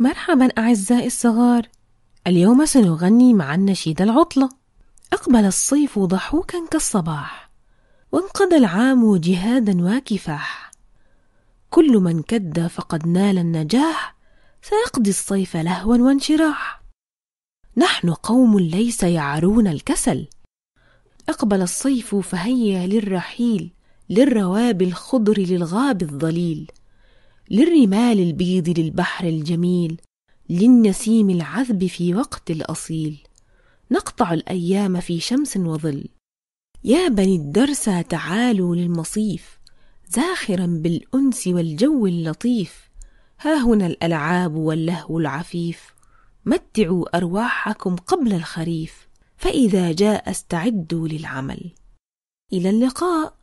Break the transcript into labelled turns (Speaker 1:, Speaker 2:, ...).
Speaker 1: مرحبا أعزائي الصغار اليوم سنغني مع النشيد العطلة أقبل الصيف ضحوكا كالصباح وانقضى العام جهادا وكفاح كل من كد فقد نال النجاح سيقضي الصيف لهوا وانشراح نحن قوم ليس يعرون الكسل أقبل الصيف فهيا للرحيل للرواب الخضر للغاب الظليل للرمال البيض للبحر الجميل للنسيم العذب في وقت الأصيل نقطع الأيام في شمس وظل يا بني الدرسى تعالوا للمصيف زاخرا بالأنس والجو اللطيف ها هنا الألعاب واللهو العفيف متعوا أرواحكم قبل الخريف فإذا جاء استعدوا للعمل إلى اللقاء